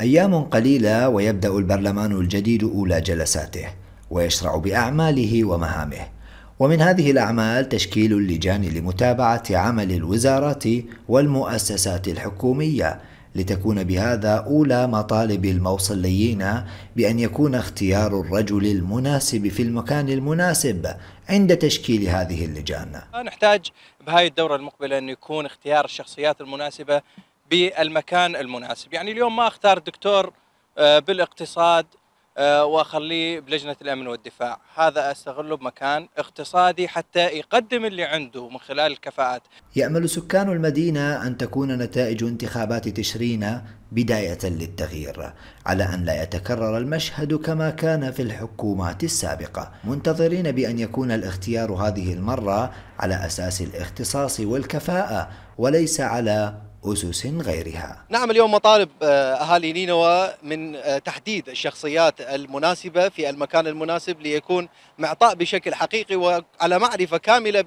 أيام قليلة ويبدأ البرلمان الجديد أولى جلساته ويشرع بأعماله ومهامه ومن هذه الأعمال تشكيل اللجان لمتابعة عمل الوزارات والمؤسسات الحكومية لتكون بهذا أولى مطالب الموصليين بأن يكون اختيار الرجل المناسب في المكان المناسب عند تشكيل هذه اللجان نحتاج بهاي الدورة المقبلة أن يكون اختيار الشخصيات المناسبة بالمكان المناسب يعني اليوم ما اختار دكتور آه، بالاقتصاد آه، واخليه بلجنه الامن والدفاع، هذا استغله بمكان اقتصادي حتى يقدم اللي عنده من خلال الكفاءات. يامل سكان المدينه ان تكون نتائج انتخابات تشرين بدايه للتغيير، على ان لا يتكرر المشهد كما كان في الحكومات السابقه، منتظرين بان يكون الاختيار هذه المره على اساس الاختصاص والكفاءه وليس على أسس غيرها نعم اليوم مطالب آه، أهالي نينوى من آه، تحديد الشخصيات المناسبة في المكان المناسب ليكون معطاء بشكل حقيقي وعلى معرفة كاملة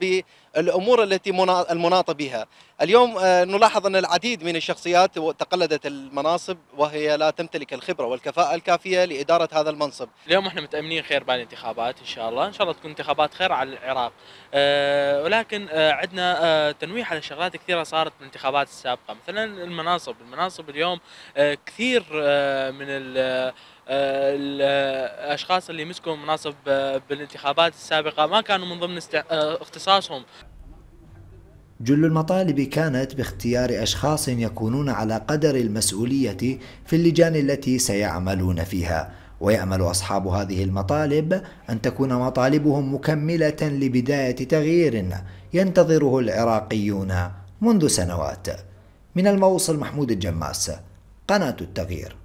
الامور التي المناطه بها اليوم آه، نلاحظ ان العديد من الشخصيات تقلدت المناصب وهي لا تمتلك الخبره والكفاءه الكافيه لاداره هذا المنصب اليوم احنا متامنين خير بعد الانتخابات ان شاء الله ان شاء الله تكون انتخابات خير على العراق آه، ولكن آه، عندنا تنويح على شغلات كثيره صارت من الانتخابات السابقه مثلا المناصب المناصب اليوم كثير من ال الاشخاص اللي مسكوا مناصب بالانتخابات السابقه ما كانوا من ضمن اختصاصهم جل المطالب كانت باختيار أشخاص يكونون على قدر المسؤولية في اللجان التي سيعملون فيها ويأمل أصحاب هذه المطالب أن تكون مطالبهم مكملة لبداية تغيير ينتظره العراقيون منذ سنوات من الموصل محمود الجماس قناة التغيير